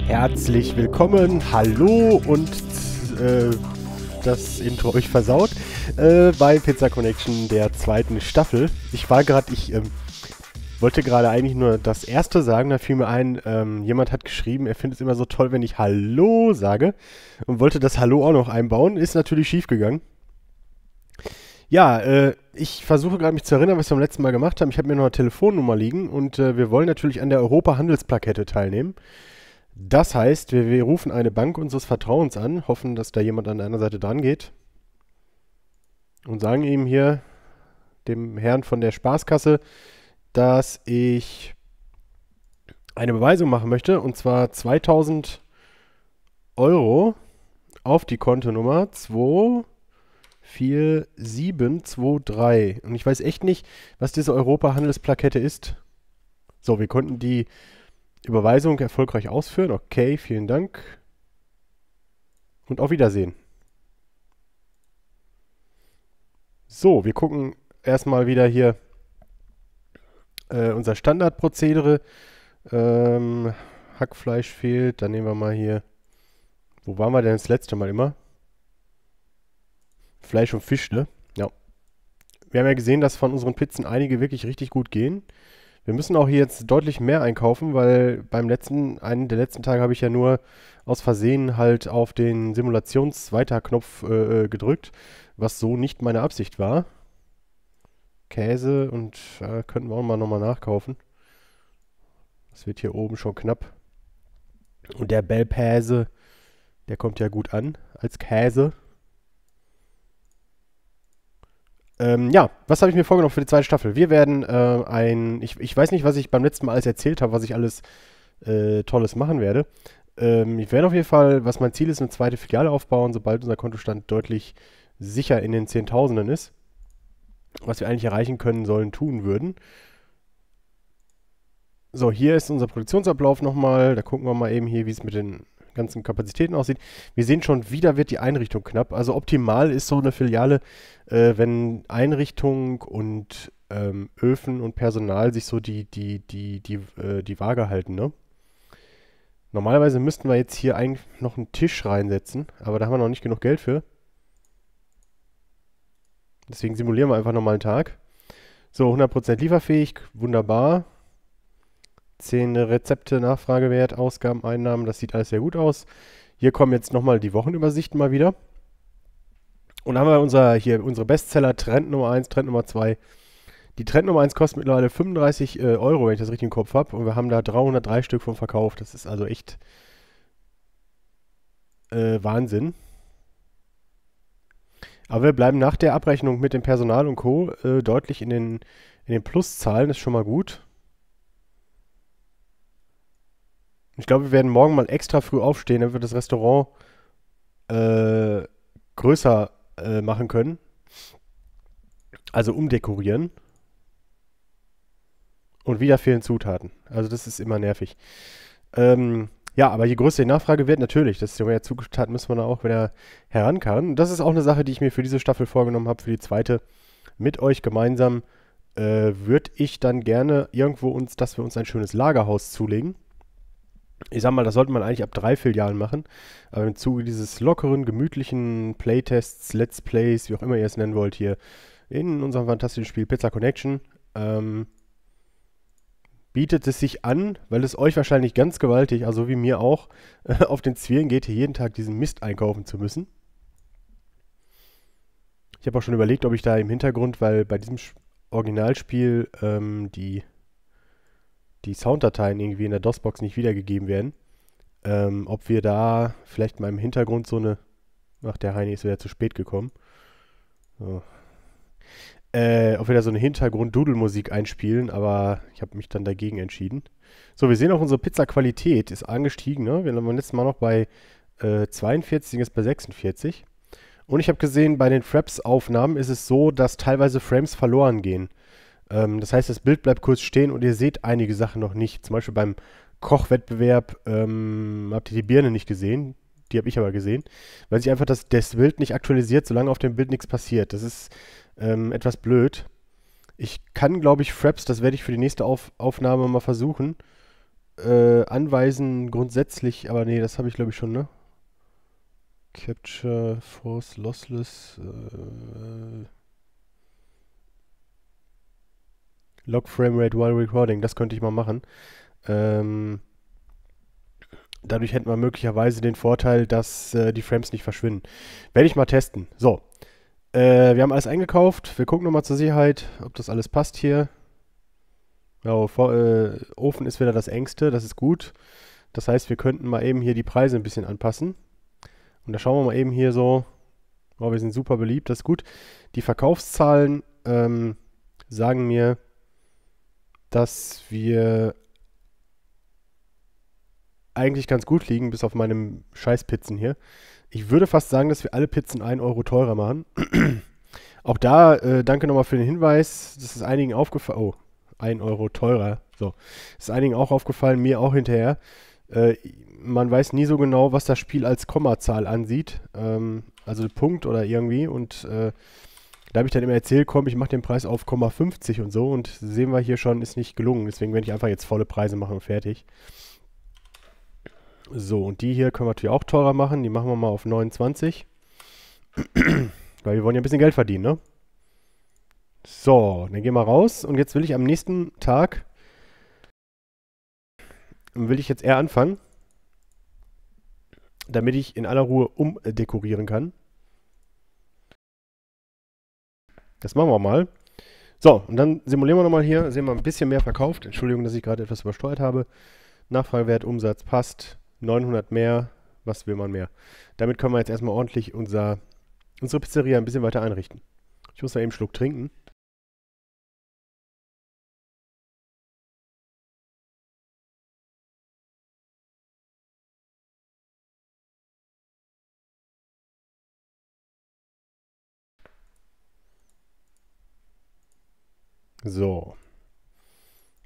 Herzlich willkommen, hallo und äh, das Intro euch versaut äh, bei Pizza Connection der zweiten Staffel. Ich war gerade, ich ähm, wollte gerade eigentlich nur das erste sagen, da fiel mir ein, ähm, jemand hat geschrieben, er findet es immer so toll, wenn ich Hallo sage und wollte das Hallo auch noch einbauen, ist natürlich schief gegangen. Ja, äh, ich versuche gerade mich zu erinnern, was wir beim letzten Mal gemacht haben. Ich habe mir noch eine Telefonnummer liegen und äh, wir wollen natürlich an der Europa-Handelsplakette teilnehmen. Das heißt, wir, wir, rufen eine Bank unseres Vertrauens an, hoffen, dass da jemand an einer Seite dran geht und sagen ihm hier, dem Herrn von der Spaßkasse, dass ich eine Beweisung machen möchte und zwar 2000 Euro auf die Kontonummer 2. 4, 7, 2, 3. Und ich weiß echt nicht, was diese Europa-Handelsplakette ist. So, wir konnten die Überweisung erfolgreich ausführen. Okay, vielen Dank. Und auf Wiedersehen. So, wir gucken erstmal wieder hier äh, unser Standardprozedere. Ähm, Hackfleisch fehlt. Dann nehmen wir mal hier. Wo waren wir denn das letzte Mal immer? Fleisch und Fisch, ne? Ja. Wir haben ja gesehen, dass von unseren Pizzen einige wirklich richtig gut gehen. Wir müssen auch hier jetzt deutlich mehr einkaufen, weil beim letzten, einen der letzten Tage habe ich ja nur aus Versehen halt auf den Simulations-Weiter-Knopf äh, äh gedrückt, was so nicht meine Absicht war. Käse und äh, könnten wir auch mal nochmal nachkaufen. Das wird hier oben schon knapp. Und der Bellpäse, der kommt ja gut an als Käse. Ähm, ja, was habe ich mir vorgenommen für die zweite Staffel? Wir werden äh, ein, ich, ich weiß nicht, was ich beim letzten Mal alles erzählt habe, was ich alles äh, Tolles machen werde. Ähm, ich werde auf jeden Fall, was mein Ziel ist, eine zweite Filiale aufbauen, sobald unser Kontostand deutlich sicher in den Zehntausenden ist. Was wir eigentlich erreichen können, sollen, tun würden. So, hier ist unser Produktionsablauf nochmal. Da gucken wir mal eben hier, wie es mit den ganzen Kapazitäten aussieht. Wir sehen schon, wieder wird die Einrichtung knapp. Also optimal ist so eine Filiale, äh, wenn Einrichtung und ähm, Öfen und Personal sich so die, die, die, die, äh, die Waage halten, ne? Normalerweise müssten wir jetzt hier eigentlich noch einen Tisch reinsetzen, aber da haben wir noch nicht genug Geld für. Deswegen simulieren wir einfach nochmal einen Tag. So, 100% lieferfähig, wunderbar. 10 Rezepte, Nachfragewert, Ausgaben, Einnahmen, das sieht alles sehr gut aus. Hier kommen jetzt nochmal die Wochenübersichten mal wieder. Und dann haben wir unser, hier unsere Bestseller Trend Nummer 1, Trend Nummer 2. Die Trend Nummer 1 kostet mittlerweile 35 äh, Euro, wenn ich das richtig im Kopf habe. Und wir haben da 303 Stück vom Verkauf. Das ist also echt äh, Wahnsinn. Aber wir bleiben nach der Abrechnung mit dem Personal und Co. Äh, deutlich in den, in den Pluszahlen. Das ist schon mal gut. ich glaube, wir werden morgen mal extra früh aufstehen, damit wir das Restaurant äh, größer äh, machen können. Also umdekorieren. Und wieder fehlen Zutaten. Also das ist immer nervig. Ähm, ja, aber je größer die Nachfrage wird, natürlich, desto mehr Zutaten müssen wir da auch wieder herankarren. Das ist auch eine Sache, die ich mir für diese Staffel vorgenommen habe, für die zweite. Mit euch gemeinsam äh, würde ich dann gerne irgendwo uns, dass wir uns ein schönes Lagerhaus zulegen ich sag mal, das sollte man eigentlich ab drei Filialen machen. Aber im Zuge dieses lockeren, gemütlichen Playtests, Let's Plays, wie auch immer ihr es nennen wollt, hier in unserem fantastischen Spiel Pizza Connection, ähm, bietet es sich an, weil es euch wahrscheinlich ganz gewaltig, also wie mir auch, auf den Zwirn geht, hier jeden Tag diesen Mist einkaufen zu müssen. Ich habe auch schon überlegt, ob ich da im Hintergrund, weil bei diesem Originalspiel ähm, die die Sounddateien irgendwie in der DOS-Box nicht wiedergegeben werden. Ähm, ob wir da vielleicht mal im Hintergrund so eine. Ach, der Heini ist wieder zu spät gekommen. So. Äh, ob wir da so eine Hintergrund-Dudelmusik einspielen, aber ich habe mich dann dagegen entschieden. So, wir sehen auch, unsere Pizza-Qualität ist angestiegen. Ne? Wir waren beim letzten Mal noch bei äh, 42, jetzt bei 46. Und ich habe gesehen, bei den Fraps-Aufnahmen ist es so, dass teilweise Frames verloren gehen. Ähm, das heißt, das Bild bleibt kurz stehen und ihr seht einige Sachen noch nicht. Zum Beispiel beim Kochwettbewerb ähm, habt ihr die Birne nicht gesehen. Die habe ich aber gesehen, weil sich einfach das, das Bild nicht aktualisiert, solange auf dem Bild nichts passiert. Das ist ähm, etwas blöd. Ich kann, glaube ich, Fraps, das werde ich für die nächste auf Aufnahme mal versuchen, äh, anweisen grundsätzlich, aber nee, das habe ich, glaube ich, schon, ne? Capture, Force, Lossless, äh, Log Frame Rate while recording, das könnte ich mal machen. Ähm, dadurch hätten wir möglicherweise den Vorteil, dass äh, die Frames nicht verschwinden. Werde ich mal testen. So, äh, wir haben alles eingekauft. Wir gucken nochmal zur Sicherheit, ob das alles passt hier. Ja, oh, vor, äh, Ofen ist wieder das engste, das ist gut. Das heißt, wir könnten mal eben hier die Preise ein bisschen anpassen. Und da schauen wir mal eben hier so. Oh, wir sind super beliebt, das ist gut. Die Verkaufszahlen ähm, sagen mir, dass wir eigentlich ganz gut liegen, bis auf meinem Scheißpizzen hier. Ich würde fast sagen, dass wir alle Pizzen 1 Euro teurer machen. Auch da äh, danke nochmal für den Hinweis. Das ist einigen aufgefallen. Oh, 1 Euro teurer. So. Das ist einigen auch aufgefallen, mir auch hinterher. Äh, man weiß nie so genau, was das Spiel als Kommazahl ansieht. Ähm, also Punkt oder irgendwie. Und äh, da habe ich dann immer erzählt, komm, ich mache den Preis auf 50 und so. Und sehen wir hier schon, ist nicht gelungen. Deswegen werde ich einfach jetzt volle Preise machen und fertig. So, und die hier können wir natürlich auch teurer machen. Die machen wir mal auf 29. Weil wir wollen ja ein bisschen Geld verdienen, ne? So, dann gehen wir raus. Und jetzt will ich am nächsten Tag... Will ich jetzt eher anfangen. Damit ich in aller Ruhe umdekorieren kann. Das machen wir mal. So, und dann simulieren wir nochmal hier, sehen wir ein bisschen mehr verkauft. Entschuldigung, dass ich gerade etwas übersteuert habe. Nachfragewert, Umsatz passt, 900 mehr, was will man mehr? Damit können wir jetzt erstmal ordentlich unser, unsere Pizzeria ein bisschen weiter einrichten. Ich muss da eben einen Schluck trinken. So.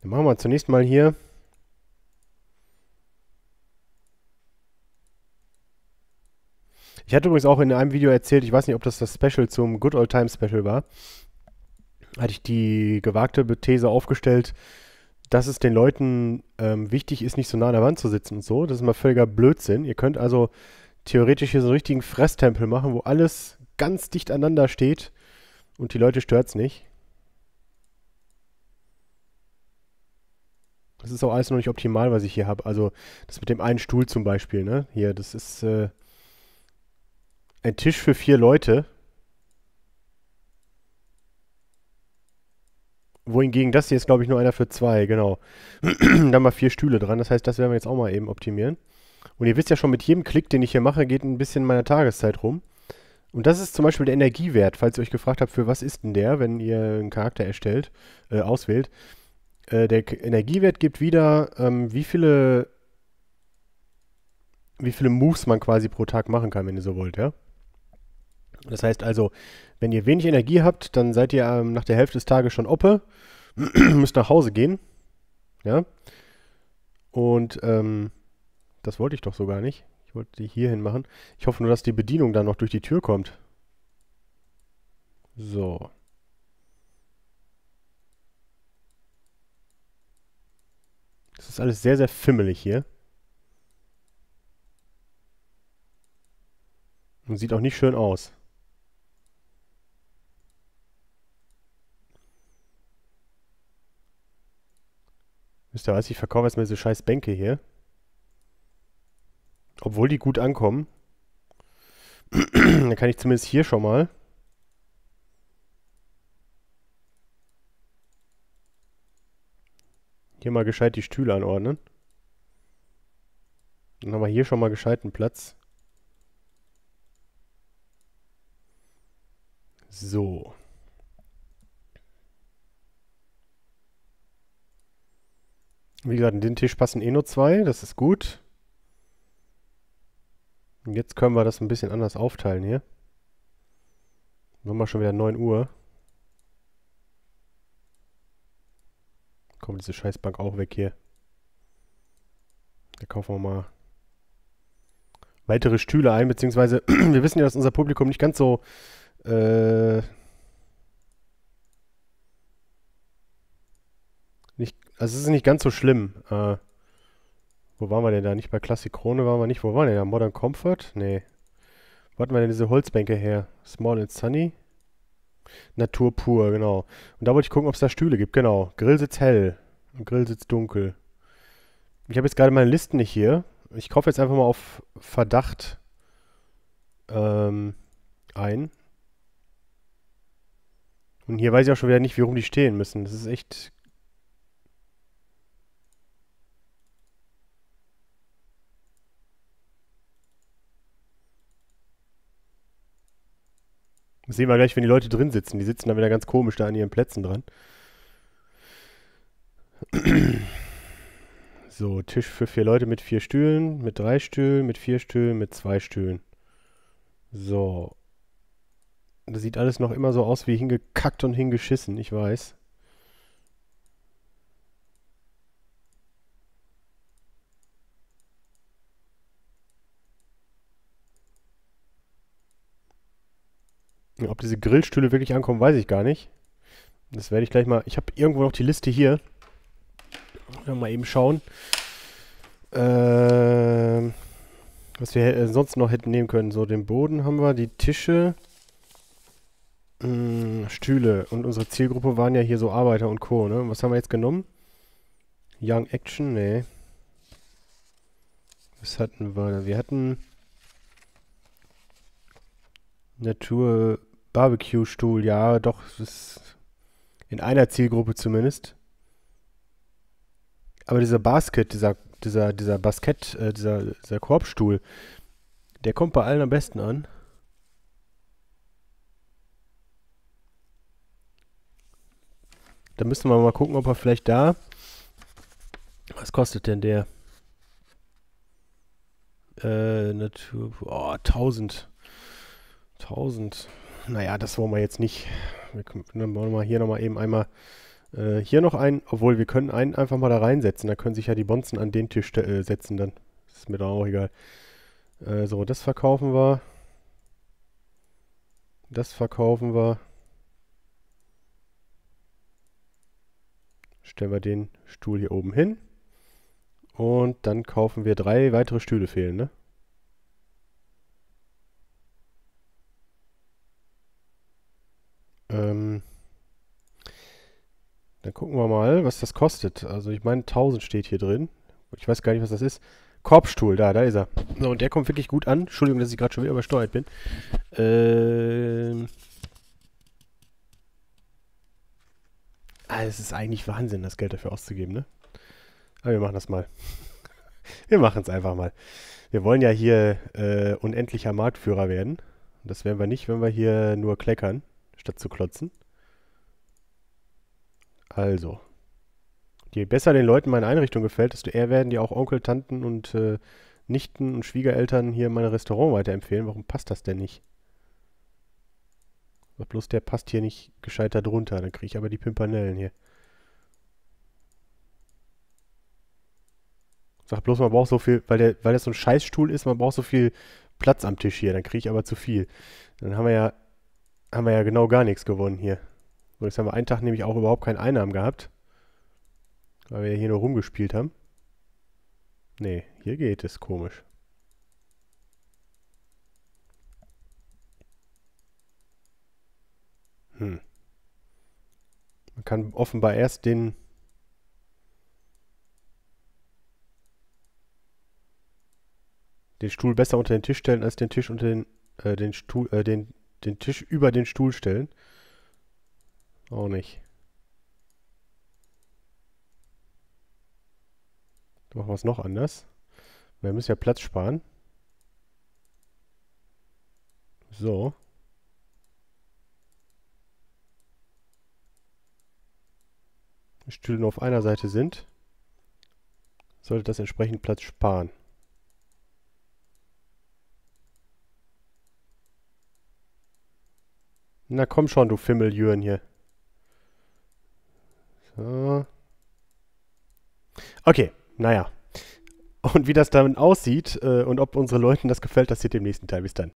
Dann machen wir zunächst mal hier Ich hatte übrigens auch in einem Video erzählt, ich weiß nicht, ob das das Special zum Good Old Time Special war, hatte ich die gewagte These aufgestellt, dass es den Leuten ähm, wichtig ist, nicht so nah an der Wand zu sitzen und so. Das ist mal völliger Blödsinn. Ihr könnt also theoretisch hier so einen richtigen Fresstempel machen, wo alles ganz dicht aneinander steht und die Leute stört es nicht. Das ist auch alles noch nicht optimal, was ich hier habe. Also das mit dem einen Stuhl zum Beispiel, ne? Hier, das ist äh, ein Tisch für vier Leute. Wohingegen das hier ist, glaube ich, nur einer für zwei, genau. Dann mal vier Stühle dran. Das heißt, das werden wir jetzt auch mal eben optimieren. Und ihr wisst ja schon, mit jedem Klick, den ich hier mache, geht ein bisschen meiner Tageszeit rum. Und das ist zum Beispiel der Energiewert, falls ihr euch gefragt habt, für was ist denn der, wenn ihr einen Charakter erstellt, äh, auswählt. Äh, der Energiewert gibt wieder, ähm, wie viele wie viele Moves man quasi pro Tag machen kann, wenn ihr so wollt, ja? Das heißt also, wenn ihr wenig Energie habt, dann seid ihr ähm, nach der Hälfte des Tages schon oppe, müsst nach Hause gehen, ja? Und ähm, das wollte ich doch so gar nicht. Ich wollte die hier hin machen. Ich hoffe nur, dass die Bedienung dann noch durch die Tür kommt. So. Das ist alles sehr, sehr fimmelig hier. Und sieht auch nicht schön aus. Wisst ihr was, ich verkaufe erstmal diese scheiß Bänke hier. Obwohl die gut ankommen. Dann kann ich zumindest hier schon mal Hier mal gescheit die Stühle anordnen. Dann haben wir hier schon mal gescheiten Platz. So. Wie gesagt, in den Tisch passen eh nur zwei, das ist gut. Und jetzt können wir das ein bisschen anders aufteilen hier. Nochmal schon wieder 9 Uhr. Komm, diese Scheißbank auch weg hier. Da kaufen wir mal weitere Stühle ein, beziehungsweise wir wissen ja, dass unser Publikum nicht ganz so äh, nicht, also es ist nicht ganz so schlimm. Äh, wo waren wir denn da? Nicht bei Classic Krone waren wir nicht. Wo waren wir denn da? Modern Comfort? Nee. Wo hatten wir denn diese Holzbänke her? Small and Sunny? Natur pur, genau. Und da wollte ich gucken, ob es da Stühle gibt, genau. Grill sitzt hell und sitzt dunkel. Ich habe jetzt gerade meine Listen nicht hier. Ich kaufe jetzt einfach mal auf Verdacht ähm, ein. Und hier weiß ich auch schon wieder nicht, wie rum die stehen müssen. Das ist echt Das sehen wir gleich, wenn die Leute drin sitzen. Die sitzen dann wieder ganz komisch da an ihren Plätzen dran. So, Tisch für vier Leute mit vier Stühlen, mit drei Stühlen, mit vier Stühlen, mit zwei Stühlen. So. Das sieht alles noch immer so aus wie hingekackt und hingeschissen, ich weiß. Ob diese Grillstühle wirklich ankommen, weiß ich gar nicht. Das werde ich gleich mal. Ich habe irgendwo noch die Liste hier. Mal eben schauen. Äh, was wir äh, sonst noch hätten nehmen können. So, den Boden haben wir, die Tische, mh, hm, Stühle. Und unsere Zielgruppe waren ja hier so Arbeiter und Co. Ne? Was haben wir jetzt genommen? Young Action? Nee. Was hatten wir? Wir hatten Natur-Barbecue-Stuhl, ja, doch, ist in einer Zielgruppe zumindest. Aber dieser Basket, dieser, dieser, dieser Basket, äh, dieser, dieser Korbstuhl, der kommt bei allen am besten an. Da müssen wir mal gucken, ob er vielleicht da. Was kostet denn der? Äh, Natur. Oh, 1000. 1000. Naja, das wollen wir jetzt nicht. Wir ne, wollen mal hier nochmal eben einmal äh, hier noch einen, obwohl wir können einen einfach mal da reinsetzen. Da können sich ja die Bonzen an den Tisch äh, setzen dann. Ist mir doch auch egal. Äh, so, das verkaufen wir. Das verkaufen wir. Stellen wir den Stuhl hier oben hin. Und dann kaufen wir drei weitere Stühle fehlen, ne? gucken wir mal, was das kostet. Also ich meine, 1000 steht hier drin. Ich weiß gar nicht, was das ist. Korbstuhl, da, da ist er. So, und der kommt wirklich gut an. Entschuldigung, dass ich gerade schon wieder übersteuert bin. Ähm. Ah, es ist eigentlich Wahnsinn, das Geld dafür auszugeben, ne? Aber wir machen das mal. Wir machen es einfach mal. Wir wollen ja hier äh, unendlicher Marktführer werden. Das werden wir nicht, wenn wir hier nur kleckern, statt zu klotzen. Also, je besser den Leuten meine Einrichtung gefällt, desto eher werden die auch Onkel, Tanten und äh, Nichten und Schwiegereltern hier mein Restaurant weiterempfehlen. Warum passt das denn nicht? Aber bloß der passt hier nicht gescheiter drunter. Dann kriege ich aber die Pimpernellen hier. Sag bloß, man braucht so viel, weil, der, weil das so ein Scheißstuhl ist, man braucht so viel Platz am Tisch hier. Dann kriege ich aber zu viel. Dann haben wir ja, haben wir ja genau gar nichts gewonnen hier. Und jetzt haben wir einen Tag nämlich auch überhaupt keinen Einnahmen gehabt. Weil wir hier nur rumgespielt haben. Nee, hier geht es komisch. Hm. Man kann offenbar erst den... den Stuhl besser unter den Tisch stellen als den Tisch unter den... Äh, den Stuhl... Äh, den, den Tisch über den Stuhl stellen. Auch nicht. Machen wir es noch anders. Wir müssen ja Platz sparen. So. Wenn Stühle nur auf einer Seite sind, sollte das entsprechend Platz sparen. Na komm schon, du Fimmeljüren hier. So. Okay, naja. Und wie das damit aussieht äh, und ob unsere Leuten das gefällt, das seht ihr im nächsten Teil. Bis dann.